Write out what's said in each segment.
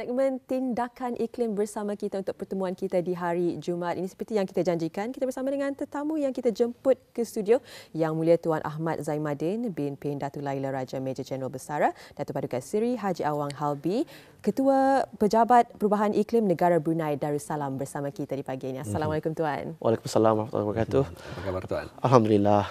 segmen tindakan iklim bersama kita untuk pertemuan kita di hari Jumaat ini seperti yang kita janjikan kita bersama dengan tetamu yang kita jemput ke studio yang mulia Tuan Ahmad Zaimadin bin Pin Datuk Laila Raja Major General Besara Datuk Paduka Seri Haji Awang Halbi Ketua Pejabat Perubahan Iklim Negara Brunei Darussalam bersama kita di pagi ini. Mhm. Assalamualaikum Tuan. Waalaikumsalam warahmatullahi wabarakatuh. Alhamdulillah. Alhamdulillah.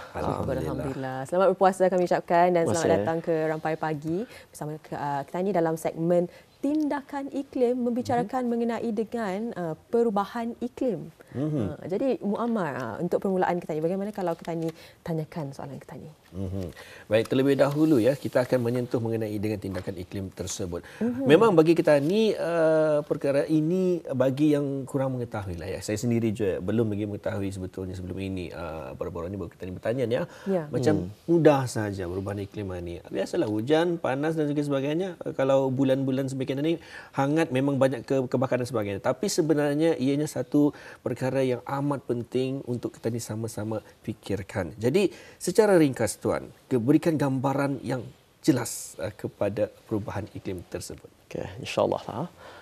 Alhamdulillah. Selamat berpuasa kami ucapkan dan selamat datang ke Rampai Pagi bersama uh, kita ini dalam segmen tindakan iklim membicarakan mhm. mengenai dengan uh, perubahan iklim. Mm-hmm. Uh, jadi Muammar uh, untuk permulaan kita ini bagaimana kalau kita ini tanyakan soalan kita ini. Mm-hmm. Baik terlebih dahulu ya kita akan menyentuh mengenai dengan tindakan iklim tersebut. Mm-hmm. Memang bagi kita ini uh, perkara ini bagi yang kurang mengetahui lah ya. Saya sendiri juga belum lagi mengetahui sebetulnya sebelum ini uh, baru-baru ini baru kita ini bertanya ya. Yeah. Macam mm. mudah saja perubahan iklim ini. Biasalah hujan, panas dan juga sebagainya. kalau bulan-bulan sebegini ini hangat memang banyak kebakaran dan sebagainya. Tapi sebenarnya ianya satu perkara perkara yang amat penting untuk kita ni sama-sama fikirkan. Jadi secara ringkas tuan, berikan gambaran yang jelas uh, kepada perubahan iklim tersebut. Okey, insyaAllah. Ha?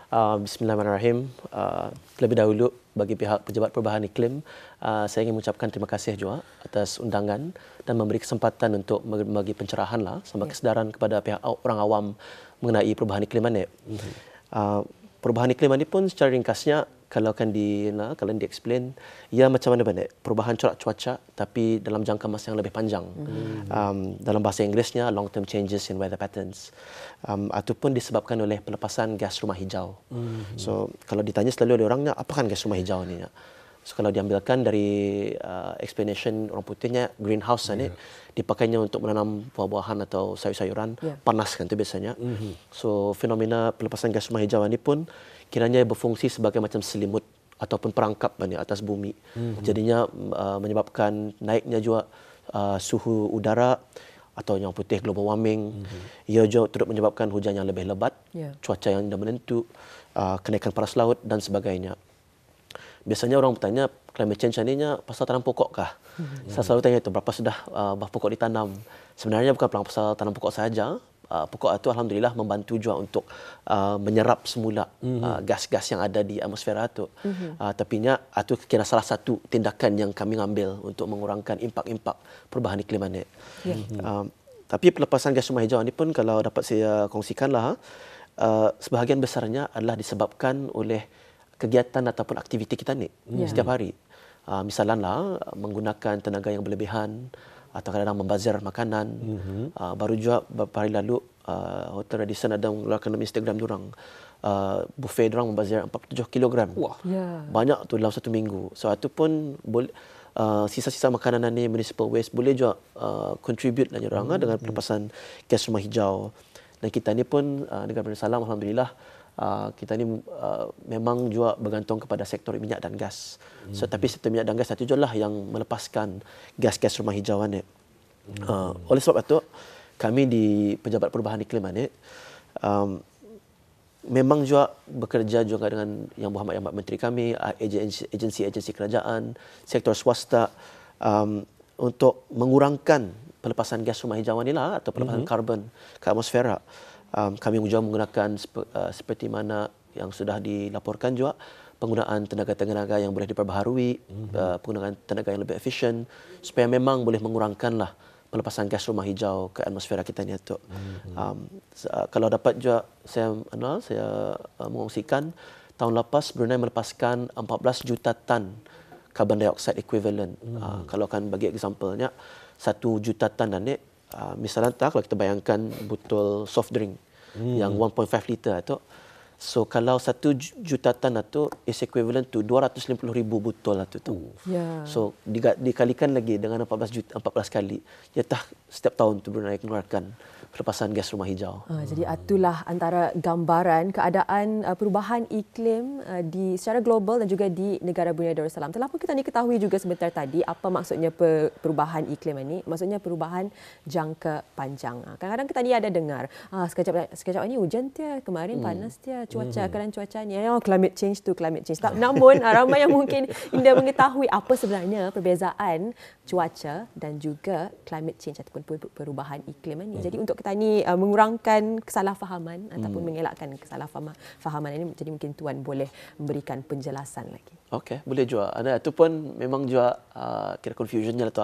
Uh, Bismillahirrahmanirrahim. Uh, lebih dahulu bagi pihak pejabat perubahan iklim, uh, saya ingin mengucapkan terima kasih juga atas undangan dan memberi kesempatan untuk bagi pencerahan lah, sama yeah. kesedaran kepada pihak orang awam mengenai perubahan iklim ini. Mhm. Uh, perubahan iklim ini pun secara ringkasnya kalau kan di nah, kalau di explain ia ya, macam mana benda perubahan corak cuaca tapi dalam jangka masa yang lebih panjang mm-hmm. um, dalam bahasa Inggerisnya long term changes in weather patterns um, ataupun disebabkan oleh pelepasan gas rumah hijau mm-hmm. so kalau ditanya selalu oleh orangnya apa kan gas rumah hijau ni ya? so kalau diambilkan dari uh, explanation orang putihnya greenhouse yeah. ni dipakainya untuk menanam buah-buahan atau sayur-sayuran yeah. panaskan tu biasanya mm-hmm. so fenomena pelepasan gas rumah hijau ni pun kiranya berfungsi sebagai macam selimut ataupun perangkap di lah atas bumi. hmm Jadinya uh, menyebabkan naiknya juga uh, suhu udara atau yang putih global warming. Mm-hmm. Ia juga turut menyebabkan hujan yang lebih lebat, yeah. cuaca yang tidak menentu, uh, kenaikan paras laut dan sebagainya. Biasanya orang bertanya climate change ini pasal tanam pokok kah? hmm Saya selalu tanya itu berapa sudah uh, buah pokok ditanam. Sebenarnya bukan pasal tanam pokok saja, Ah, pokok itu alhamdulillah membantu juga untuk uh, menyerap semula mm-hmm. uh, gas-gas yang ada di atmosfera itu. Mm-hmm. Uh, Tapi nya itu kira salah satu tindakan yang kami ambil untuk mengurangkan impak-impak perubahan iklim ini. Yeah. Mm-hmm. Uh, tapi pelepasan gas rumah hijau ini pun kalau dapat saya kongsikanlah uh, sebahagian besarnya adalah disebabkan oleh kegiatan ataupun aktiviti kita ni yeah. setiap hari. Uh, misalnya lah, menggunakan tenaga yang berlebihan, atau kadang-kadang membazir makanan. Mm-hmm. Uh, baru juga beberapa hari lalu uh, Hotel Radisson ada mengeluarkan dalam Instagram diorang uh, ah, buffet diorang membazir 47 kilogram. Wah. Yeah. Banyak tu dalam satu minggu. So itu pun boleh Uh, sisa-sisa makanan ni municipal waste boleh juga uh, contribute lah orang hmm. dengan mhm. pelepasan hmm. kes rumah hijau dan kita ini pun uh, negara Salam alhamdulillah Ah, kita ni uh, memang juga bergantung kepada sektor minyak dan gas. So, hmm Tapi sektor minyak dan gas satu je lah yang melepaskan gas-gas rumah hijau. Ni. Mm-hmm. Ah, oleh sebab itu, kami di Pejabat Perubahan Iklim ni, um, memang juga bekerja juga dengan Yang Muhammad Yang Muhammad Menteri kami, agensi-agensi kerajaan, sektor swasta um, untuk mengurangkan pelepasan gas rumah hijau ni lah atau pelepasan mm-hmm. karbon ke atmosfera um, kami juga menggunakan sep, uh, seperti mana yang sudah dilaporkan juga penggunaan tenaga-tenaga yang boleh diperbaharui, mm-hmm. uh, penggunaan tenaga yang lebih efisien supaya memang boleh mengurangkanlah pelepasan gas rumah hijau ke atmosfera kita ni tu. Mm-hmm. Um, uh, kalau dapat juga saya anu saya uh, mengongsikan tahun lepas Brunei melepaskan 14 juta tan karbon dioksida equivalent. Mm-hmm. Uh, kalau kan bagi contohnya nya 1 juta tan dan Ah, misalnya tak, kalau kita bayangkan botol soft drink hmm. yang 1.5 liter atau So kalau satu juta ton atau lah is equivalent to 250 ribu botol atau lah tu. Yeah. Oh. Ya. So di, dikalikan lagi dengan 14 juta 14 kali. Ya tah setiap tahun tu Brunei keluarkan pelepasan gas rumah hijau. Uh, jadi itulah antara gambaran keadaan uh, perubahan iklim uh, di secara global dan juga di negara Brunei Darussalam. Telah pun kita ni ketahui juga sebentar tadi apa maksudnya per, perubahan iklim ini. Maksudnya perubahan jangka panjang. Uh, kadang-kadang kita ni ada dengar uh, sekejap sekejap ini hujan dia kemarin hmm. panas dia cuaca, hmm. keadaan cuaca ni. Oh, climate change tu, climate change. Tak, namun, ah, ramai yang mungkin tidak mengetahui apa sebenarnya perbezaan cuaca dan juga climate change ataupun perubahan iklim ini. Hmm. Jadi, untuk kita ni uh, mengurangkan kesalahfahaman ataupun hmm. mengelakkan kesalahfahaman ini, jadi mungkin Tuan boleh memberikan penjelasan lagi. Okey, boleh juga. Ada itu pun memang juga uh, ah, kira confusionnya lah tu.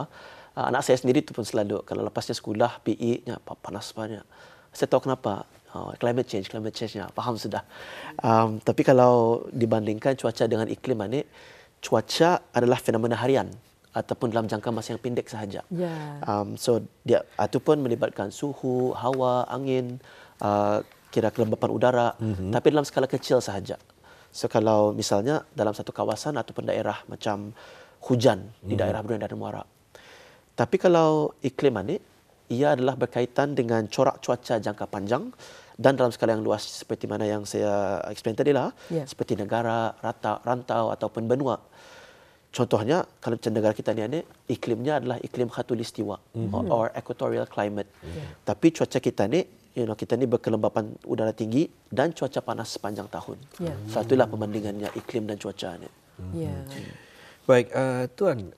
Uh, anak saya sendiri tu pun selalu kalau lepasnya sekolah, pi nya apa panas banyak. Saya tahu kenapa. Oh, climate change, climate change ya, faham sudah. Um, tapi kalau dibandingkan cuaca dengan iklim ni, cuaca adalah fenomena harian ataupun dalam jangka masa yang pendek sahaja. Yeah. Um, so dia ataupun pun melibatkan suhu, hawa, angin, uh, kira kelembapan udara. Mm-hmm. Tapi dalam skala kecil sahaja. So kalau misalnya dalam satu kawasan ataupun daerah macam hujan mm-hmm. di mhm. daerah Brunei dan Muara. Tapi kalau iklim ni, ia adalah berkaitan dengan corak cuaca jangka panjang dan dalam skala yang luas seperti mana yang saya explain tadi lah yeah. seperti negara rata rantau ataupun benua contohnya kalau macam negara kita ni ada iklimnya adalah iklim khatulistiwa mm-hmm. or, or equatorial climate yeah. tapi cuaca kita ni you know kita ni berkelembapan udara tinggi dan cuaca panas sepanjang tahun yeah. lah pembandingannya iklim dan cuaca ni yeah. Hmm. baik uh, tuan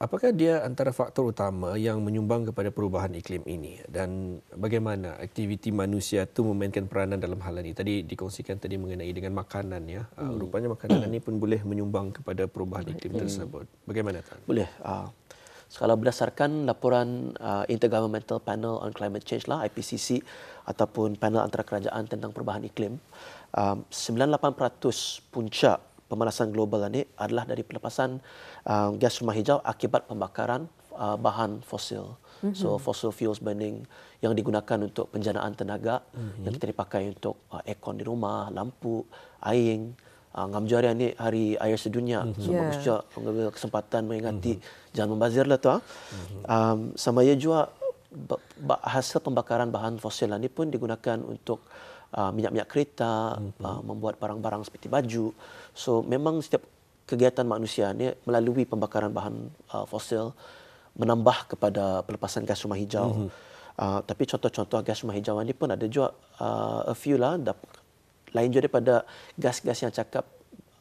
Apakah dia antara faktor utama yang menyumbang kepada perubahan iklim ini dan bagaimana aktiviti manusia itu memainkan peranan dalam hal ini? Tadi dikongsikan tadi mengenai dengan makanan ya. Ah, hmm. rupanya makanan ini pun boleh menyumbang kepada perubahan iklim hmm. tersebut. Bagaimana Tan? Boleh. Uh, kalau berdasarkan laporan uh, Intergovernmental Panel on Climate Change lah IPCC ataupun panel antara kerajaan tentang perubahan iklim, uh, 98% puncak pemanasan global ini adalah dari pelepasan um, gas rumah hijau akibat pembakaran uh, bahan fosil. Mm-hmm. So fossil fuels burning yang digunakan untuk penjanaan tenaga mm-hmm. yang kita dipakai untuk uh, aircon di rumah, lampu, aing. Uh, ngam juari ini hari air sedunia. Mm-hmm. So yeah. bagus ya. juga mengambil kesempatan mengingati mm-hmm. jangan membazir lah tu. Mm-hmm. Um, sama ia juga hasil pembakaran bahan fosil ini lah pun digunakan untuk uh, minyak-minyak kereta, mm-hmm. uh, membuat barang-barang seperti baju. So memang setiap kegiatan manusia ni melalui pembakaran bahan uh, fosil menambah kepada pelepasan gas rumah hijau. Mm-hmm. Uh, tapi contoh-contoh gas rumah hijau ini pun ada juga uh, a few lah. lain juga daripada gas-gas yang cakap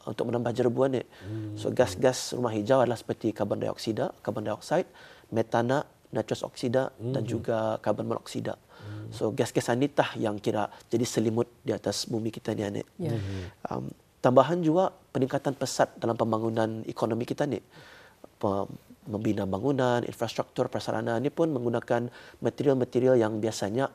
untuk menambah jerbuan ni. Mm-hmm. So gas-gas rumah hijau adalah seperti karbon dioksida, karbon dioksida, metana, nitrous oksida mm-hmm. dan hmm. juga karbon monoksida. Hmm. So gas-gas anitah yang kira jadi selimut di atas bumi kita ni. Yeah. Mm-hmm. Um, Tambahan juga peningkatan pesat dalam pembangunan ekonomi kita ni. Membina bangunan, infrastruktur, prasarana ini pun menggunakan material-material yang biasanya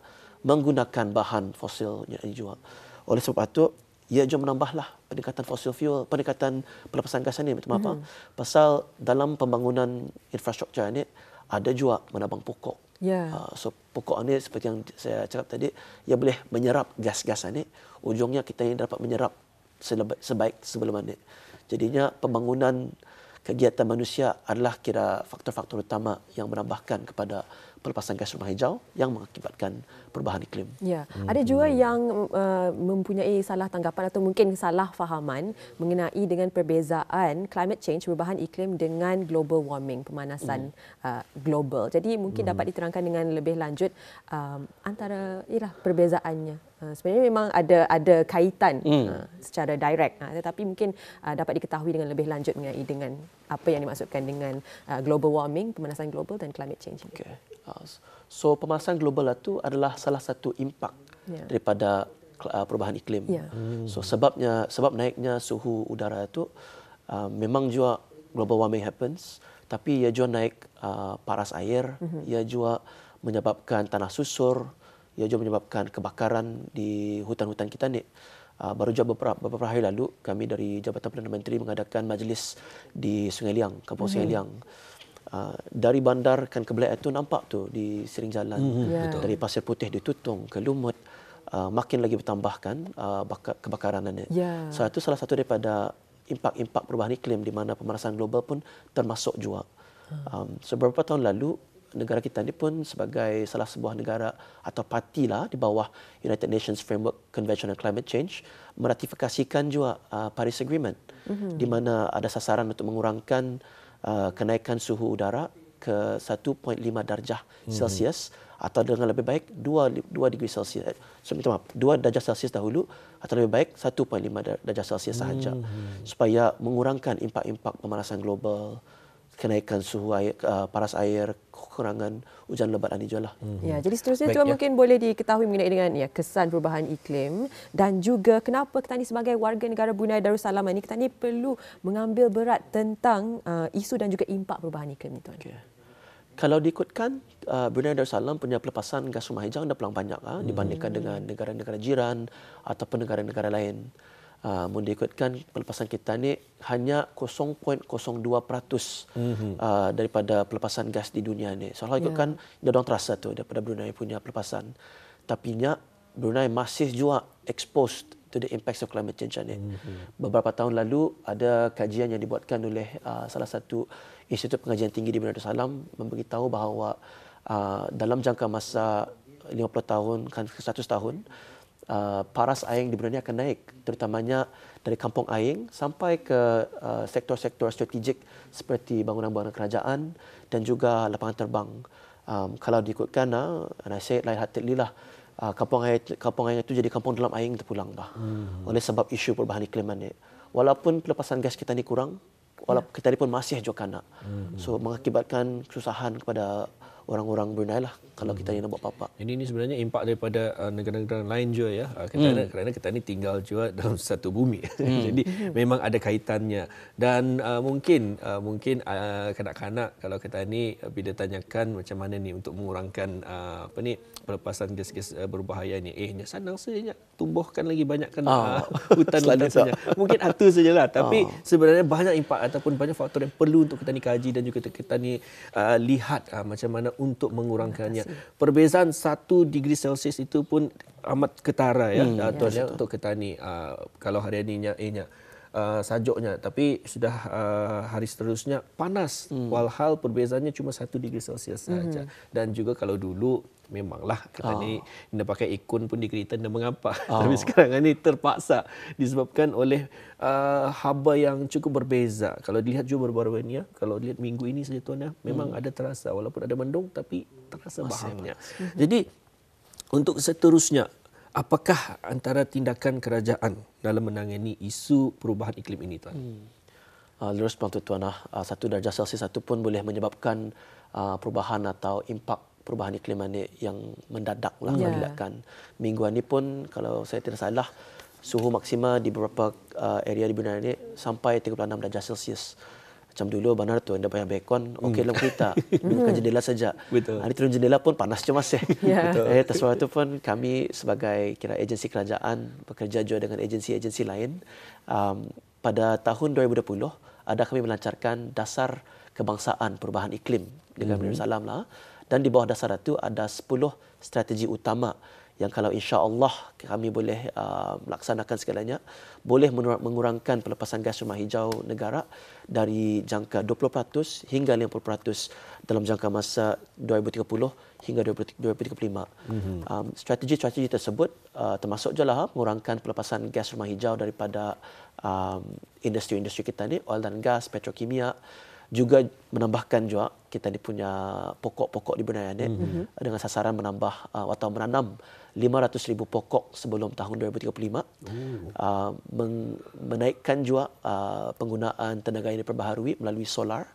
menggunakan bahan fosil yang dijual. Oleh sebab itu, ia juga menambahlah peningkatan fosil fuel, peningkatan pelepasan gas ini. Hmm. Apa? Pasal dalam pembangunan infrastruktur ini, ada juga menabang pokok. Yeah. Ya. So pokok ini seperti yang saya cakap tadi, ia boleh menyerap gas-gas ini. Ujungnya kita ini dapat menyerap sebaik sebelum ini. Jadinya pembangunan kegiatan manusia adalah kira faktor-faktor utama yang menambahkan kepada pelepasan gas rumah hijau yang mengakibatkan perubahan iklim. Ya, ada juga hmm. yang uh, mempunyai salah tanggapan atau mungkin salah fahaman mengenai dengan perbezaan climate change perubahan iklim dengan global warming pemanasan hmm. uh, global. Jadi mungkin hmm. dapat diterangkan dengan lebih lanjut uh, antara ialah perbezaannya Ah, sebenarnya memang ada ada kaitan hmm. Ah, secara direct ah, tetapi mungkin dapat diketahui dengan lebih lanjut mengenai dengan apa yang dimaksudkan dengan global warming pemanasan global dan climate change okay. so pemanasan global itu adalah salah satu impak yeah. daripada perubahan iklim yeah. hmm. so sebabnya sebab naiknya suhu udara itu memang juga global warming happens tapi ia juga naik paras air mhm. ia juga menyebabkan tanah susur ia juga menyebabkan kebakaran di hutan-hutan kita ni. Ah, baru juga beberapa, beberapa hari lalu kami dari Jabatan Perdana Menteri mengadakan majlis di Sungai Liang, Kampung Sungai hmm. Liang. Ah, dari bandar kan ke Belayat tu nampak tu di sering jalan. Hmm, hmm. Yeah. Ya. Dari Pasir Putih ditutung ke Lumut. Ah, makin lagi bertambahkan kebakaran ini. Yeah. So, itu salah satu daripada impak-impak perubahan iklim di mana pemanasan global pun termasuk juga. Um, so, beberapa tahun lalu negara kita ini pun sebagai salah sebuah negara atau parti lah di bawah United Nations Framework Convention on Climate Change meratifikasikan juga uh, Paris Agreement mm-hmm. di mana ada sasaran untuk mengurangkan uh, kenaikan suhu udara ke 1.5 darjah mm-hmm. Celsius atau dengan lebih baik 2 2 darjah Celsius. So, minta maaf, 2 darjah Celsius dahulu atau lebih baik 1.5 darjah Celsius sahaja mm-hmm. supaya mengurangkan impak-impak pemanasan global kenaikan suhu air, uh, paras air, kekurangan hujan lebat dan hijau lah. hmm Ya, jadi seterusnya tuan ya. mungkin boleh diketahui mengenai dengan ya kesan perubahan iklim dan juga kenapa kita ni sebagai warga negara Brunei Darussalam ini kita ni perlu mengambil berat tentang uh, isu dan juga impak perubahan iklim ni tuan. Okay. Kalau diikutkan uh, Brunei Darussalam punya pelepasan gas rumah hijau dah pelang banyak ha, dibandingkan hmm. dengan negara-negara jiran ataupun negara-negara lain. Ah, mun diikutkan pelepasan Titanic hanya 0.02% mm-hmm. uh, daripada pelepasan gas di dunia ni. So kalau ya. ikutkan yeah. dia orang terasa tu daripada Brunei punya pelepasan. Tapi nya Brunei masih juga exposed to the impacts of climate change ni. Mm-hmm. Beberapa tahun lalu ada kajian yang dibuatkan oleh uh, salah satu institut pengajian tinggi di Brunei Darussalam memberitahu bahawa uh, dalam jangka masa 50 tahun kan 100 tahun uh, paras aing di Brunei akan naik terutamanya dari kampung aing sampai ke uh, sektor-sektor strategik seperti bangunan-bangunan kerajaan dan juga lapangan terbang um, kalau diikutkan uh, and I say lain hati lillah uh, kampung aing kampung aing itu jadi kampung dalam aing terpulang bah hmm. oleh sebab isu perubahan iklim ini walaupun pelepasan gas kita ni kurang walaupun ya. kita ni pun masih jokana hmm. so mengakibatkan kesusahan kepada orang-orang Brunei lah kalau kita hmm. nak buat papak. Ini ini sebenarnya impak daripada uh, negara-negara lain juga ya. Uh, kita hmm. kerana kita ni tinggal juga dalam satu bumi. Hmm. Jadi hmm. memang ada kaitannya. Dan uh, mungkin uh, mungkin uh, kanak-kanak kalau kita ni uh, bila tanyakan macam mana ni untuk mengurangkan uh, apa ni pelepasan gas-gas uh, berbahaya ni. Eh senang saja tumbuhkan lagi banyakkan oh. uh, hutan dan sebagainya. Mungkin saja lah. tapi oh. sebenarnya banyak impak ataupun banyak faktor yang perlu untuk kita ni kaji dan juga kita ni uh, lihat uh, macam mana untuk mengurangkannya. Perbezaan 1 degree Celsius itu pun amat ketara ya, hmm, tuan ya, ya untuk ketani uh, kalau hari ini nya, eh, nya. Eh, sajuknya tapi sudah uh, hari seterusnya panas hmm. walhal perbezaannya cuma 1 degree celsius saja hmm. dan juga kalau dulu memanglah kita oh. ni ah. nak pakai ikon pun di kereta dan mengapa oh. tapi sekarang ini terpaksa disebabkan oleh uh, haba yang cukup berbeza kalau dilihat juga beberapa ni ya kalau dilihat minggu ini saja tuan ya memang hmm. ada terasa walaupun ada mendung tapi terasa bahannya hmm. jadi untuk seterusnya apakah antara tindakan kerajaan dalam menangani isu perubahan iklim ini tuan hmm. Ah, lurus hmm. uh, pantu tuanah uh, ah, satu darjah celsius satu pun boleh menyebabkan uh, perubahan atau impak perubahan iklim ini yang mendadak lah yeah. Ya. dilakukan minggu ini pun kalau saya tidak salah suhu maksima di beberapa uh, area di Brunei ini sampai 36 darjah celsius macam dulu benar tu anda bayar bacon hmm. okey hmm. dalam kereta dengan jendela saja. Betul. Hari turun jendela pun panas cuma saya. Yeah. Eh, ya. eh sebab itu pun kami sebagai kira agensi kerajaan bekerja juga dengan agensi-agensi lain um, pada tahun 2020 ada kami melancarkan dasar kebangsaan perubahan iklim dengan mm-hmm. Salam lah dan di bawah dasar itu ada 10 strategi utama yang kalau insya Allah kami boleh uh, melaksanakan segalanya, boleh mengurangkan pelepasan gas rumah hijau negara dari jangka 20% hingga 50% dalam jangka masa 2030 hingga 2035. Mm-hmm. Um, strategi-strategi tersebut uh, termasuk jelah ha, mengurangkan pelepasan gas rumah hijau daripada um, industri-industri kita ni, oil dan gas, petrokimia, juga menambahkan juga kita ni punya pokok-pokok di Brunei ni mm-hmm. dengan sasaran menambah uh, atau menanam 500,000 pokok sebelum tahun 2035 uh, ah, meng- menaikkan juga uh, penggunaan tenaga yang diperbaharui melalui solar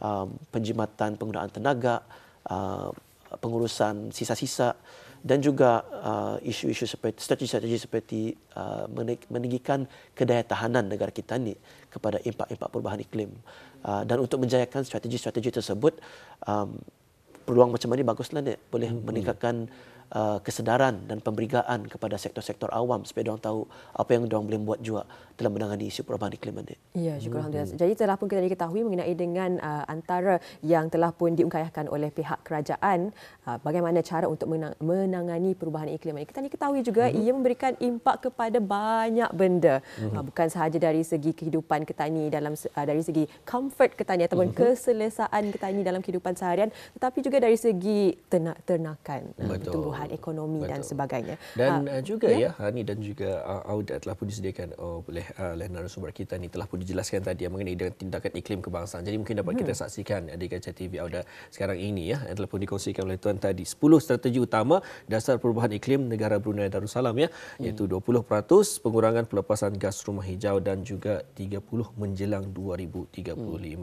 uh, penjimatan penggunaan tenaga uh, pengurusan sisa-sisa dan juga uh, isu-isu seperti strategi-strategi seperti uh, meninggikan kedaya tahanan negara kita ini kepada impak-impak perubahan iklim uh, dan untuk menjayakan strategi-strategi tersebut um, peluang macam ini baguslah ni boleh mhm. meningkatkan Uh, kesedaran dan pemberigaan kepada sektor-sektor awam supaya orang tahu apa yang orang boleh buat juga dalam menangani isu perubahan iklim ini. Ya, syukur hmm. alhamdulillah. Jadi telah pun kita diketahui mengenai dengan uh, antara yang telah pun diungkayakan oleh pihak kerajaan uh, bagaimana cara untuk menang- menangani perubahan iklim ini. Kita diketahui juga hmm. ia memberikan impak kepada banyak benda. Hmm. Uh, bukan sahaja dari segi kehidupan ketani dalam uh, dari segi comfort ketani ataupun hmm. keselesaan ketani dalam kehidupan seharian tetapi juga dari segi ternakan. Uh, Betul. Uh, pertumbuhan ekonomi betul. dan sebagainya. Dan uh, juga ya, ya ah, ni dan juga uh, ah, audit telah pun disediakan oh, oleh uh, narasumber kita ni telah pun dijelaskan tadi ya, mengenai dengan tindakan iklim kebangsaan. Jadi mungkin dapat hmm. kita saksikan di Gajah TV Auda sekarang ini ya yang telah pun dikongsikan oleh tuan tadi 10 strategi utama dasar perubahan iklim negara Brunei Darussalam ya hmm. iaitu 20% pengurangan pelepasan gas rumah hijau dan juga 30 menjelang 2035. Hmm.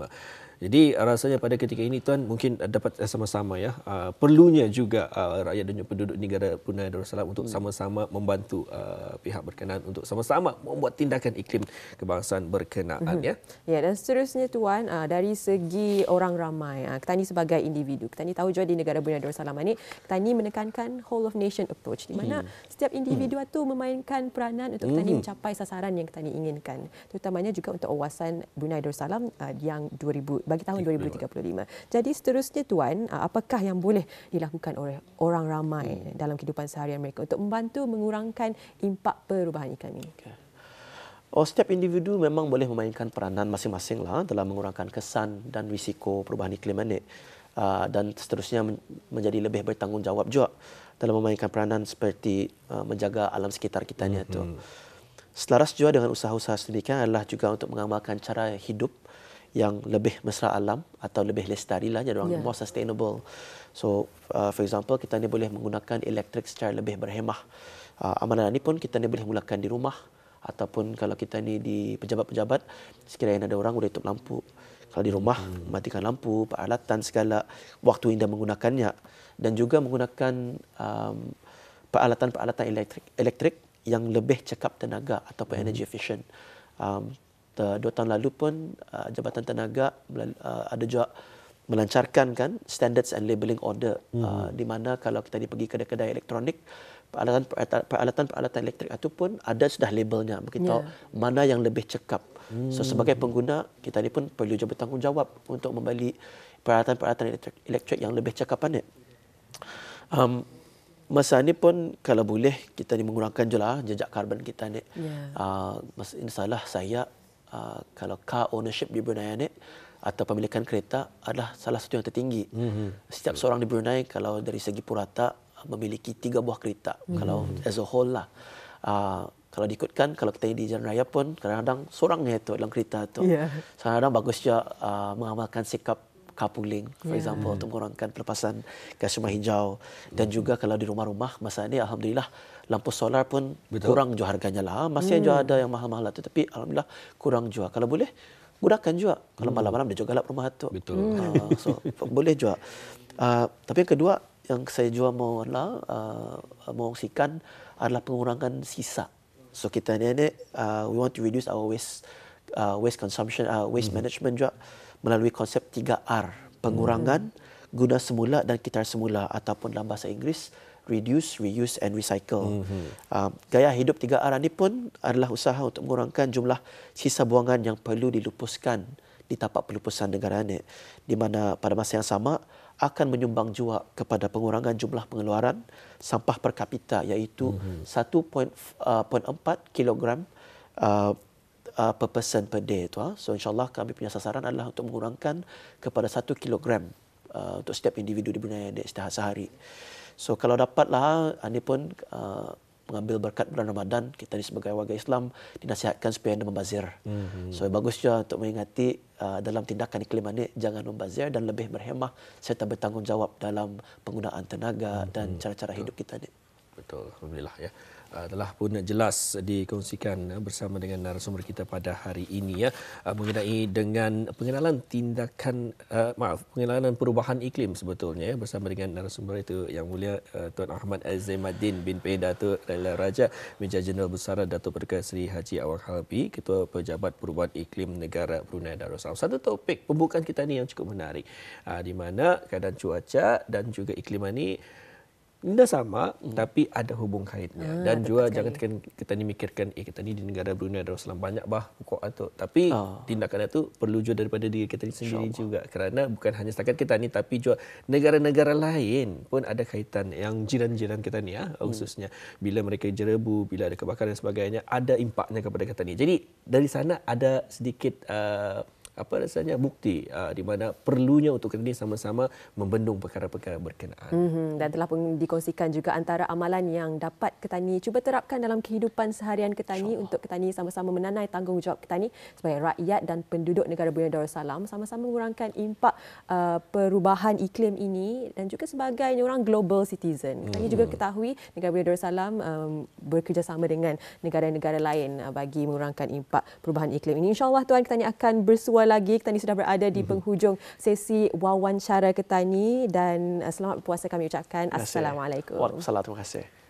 Jadi rasanya pada ketika ini tuan mungkin dapat sama-sama ya uh, perlunya juga uh, rakyat dan juga penduduk negara Brunei Darussalam untuk hmm. sama-sama membantu uh, pihak berkenaan untuk sama-sama membuat tindakan iklim kebangsaan berkenaan hmm. ya. Ya dan seterusnya tuan uh, dari segi orang ramai uh, kita ni sebagai individu kita ni tahu juga di negara Brunei Darussalam ini kita ni menekankan whole of nation approach di mana hmm. setiap individu hmm. tu memainkan peranan untuk kita ni hmm. mencapai sasaran yang kita ni inginkan terutamanya juga untuk awasan Brunei Darussalam uh, yang 2000 bagi tahun 2035. 2035. Jadi seterusnya tuan, apakah yang boleh dilakukan oleh orang ramai hmm. dalam kehidupan seharian mereka untuk membantu mengurangkan impak perubahan iklim ini? Okay. Oh, setiap individu memang boleh memainkan peranan masing-masing lah dalam mengurangkan kesan dan risiko perubahan iklim ini uh, dan seterusnya men- menjadi lebih bertanggungjawab juga dalam memainkan peranan seperti uh, menjaga alam sekitar kita ni mm-hmm. tu. Hmm. Selaras juga dengan usaha-usaha sedemikian adalah juga untuk mengamalkan cara hidup uh, yang lebih mesra alam atau lebih lestari lah jadi yang yeah. more sustainable. So uh, for example kita ni boleh menggunakan elektrik secara lebih berhemah. Uh, amalan ini pun kita ni boleh mulakan di rumah ataupun kalau kita ni di pejabat-pejabat sekiranya ada orang boleh tutup lampu. Kalau di rumah hmm. matikan lampu, peralatan segala waktu indah menggunakannya dan juga menggunakan um, peralatan-peralatan elektrik elektrik yang lebih cekap tenaga ataupun hmm. energy efficient. Um, dua tahun lalu pun uh, Jabatan Tenaga uh, ada juga melancarkan kan standards and labeling order uh, hmm. uh, di mana kalau kita ni pergi kedai-kedai elektronik peralatan peralatan peralatan elektrik itu pun ada sudah labelnya begitu yeah. mana yang lebih cekap hmm. so sebagai pengguna kita ni pun perlu juga bertanggungjawab untuk membeli peralatan peralatan elektrik, elektrik yang lebih cekap ni um, masa ni pun kalau boleh kita ni mengurangkan jelah jejak karbon kita ni yeah. uh, masalah saya Ah, kalau car ownership di Brunei ini atau pemilikan kereta adalah salah satu yang tertinggi. Mm-hmm. Setiap mm seorang di Brunei kalau dari segi purata ah, memiliki tiga buah kereta mm-hmm. kalau as a whole lah. Uh, kalau diikutkan kalau kita di jalan raya pun kadang-kadang seorangnya itu dalam kereta itu. Yeah. Kadang-kadang bagus juga uh, mengamalkan sikap carpooling for yeah. example untuk mengurangkan pelepasan gas rumah hijau dan hmm. juga kalau di rumah-rumah masa ini alhamdulillah lampu solar pun Betul. kurang jual harganya lah masih hmm. juga ada yang mahal-mahal lah, tu tapi alhamdulillah kurang jual kalau boleh gunakan juga kalau hmm. malam-malam dia jual gelap rumah tu Betul. Uh, so boleh jual. uh, ah, tapi yang kedua yang saya jual mau lah uh, ah, mengongsikan adalah pengurangan sisa so kita ni ni uh, we want to reduce our waste uh, waste consumption uh, waste hmm. management juga melalui konsep 3R, pengurangan, hmm guna semula dan kitar semula ataupun dalam bahasa Inggeris reduce, reuse and recycle. hmm Uh, gaya hidup 3R ini pun adalah usaha untuk mengurangkan jumlah sisa buangan yang perlu dilupuskan di tapak pelupusan negara ini di mana pada masa yang sama akan menyumbang jua kepada pengurangan jumlah pengeluaran sampah per kapita iaitu mm-hmm. 1.4 ah, kilogram uh, uh, per person per day tu. Ha? So insyaAllah kami punya sasaran adalah untuk mengurangkan kepada satu kilogram uh, untuk setiap individu di Brunei di setiap sehari. So kalau dapatlah, anda ah, pun uh, mengambil berkat bulan Ramadan, kita ni sebagai warga Islam dinasihatkan supaya anda membazir. Mm-hmm. So bagus juga untuk mengingati uh, dalam tindakan iklim ini, jangan membazir dan lebih berhemah serta bertanggungjawab dalam penggunaan tenaga mm-hmm. dan cara-cara hidup kita ni. Betul, Alhamdulillah ya. Uh, telah pun jelas dikongsikan uh, bersama dengan narasumber kita pada hari ini ya uh, mengenai dengan pengenalan tindakan maaf pengenalan perubahan iklim sebetulnya ya, bersama dengan narasumber itu yang mulia Tuan Ahmad Azimuddin bin Pedato Raila Raja Meja Jeneral Besar Datuk Perdeka Seri Haji Awang Halbi Ketua Pejabat Perubahan Iklim Negara Brunei Darussalam. Satu topik pembukaan kita ni yang cukup menarik di mana keadaan cuaca dan juga iklim ini Benda sama hmm. tapi ada hubung kaitnya hmm, dan juga jangan kita, kita ni mikirkan eh kita ni di negara Brunei ada Darussalam banyak bah pokok atau tapi oh. tindakan itu perlu juga daripada diri kita ni sendiri Syabat. juga kerana bukan hanya setakat kita ni tapi juga negara-negara lain pun ada kaitan yang jiran-jiran kita ni ya khususnya bila mereka jerebu bila ada kebakaran dan sebagainya ada impaknya kepada kita ni jadi dari sana ada sedikit uh, apa rasanya bukti uh, di mana perlunya untuk kita ini sama-sama membendung perkara-perkara berkenaan. Mm-hmm. Dan telah pun dikongsikan juga antara amalan yang dapat Ketani cuba terapkan dalam kehidupan seharian Ketani Insya untuk Ketani sama-sama menanai tanggungjawab Ketani sebagai rakyat dan penduduk negara Brunei Darussalam sama-sama mengurangkan impak uh, perubahan iklim ini dan juga sebagai orang global citizen. Ketani mm-hmm. juga hmm. ketahui negara Brunei Darussalam um, bekerjasama dengan negara-negara lain uh, bagi mengurangkan impak perubahan iklim ini. InsyaAllah Tuan Ketani akan bersuara sebentar lagi Ketani sudah berada di mhm. penghujung sesi wawancara kita ni dan eh, selamat berpuasa kami ucapkan. Assalamualaikum. Waalaikumsalam. Terima kasih.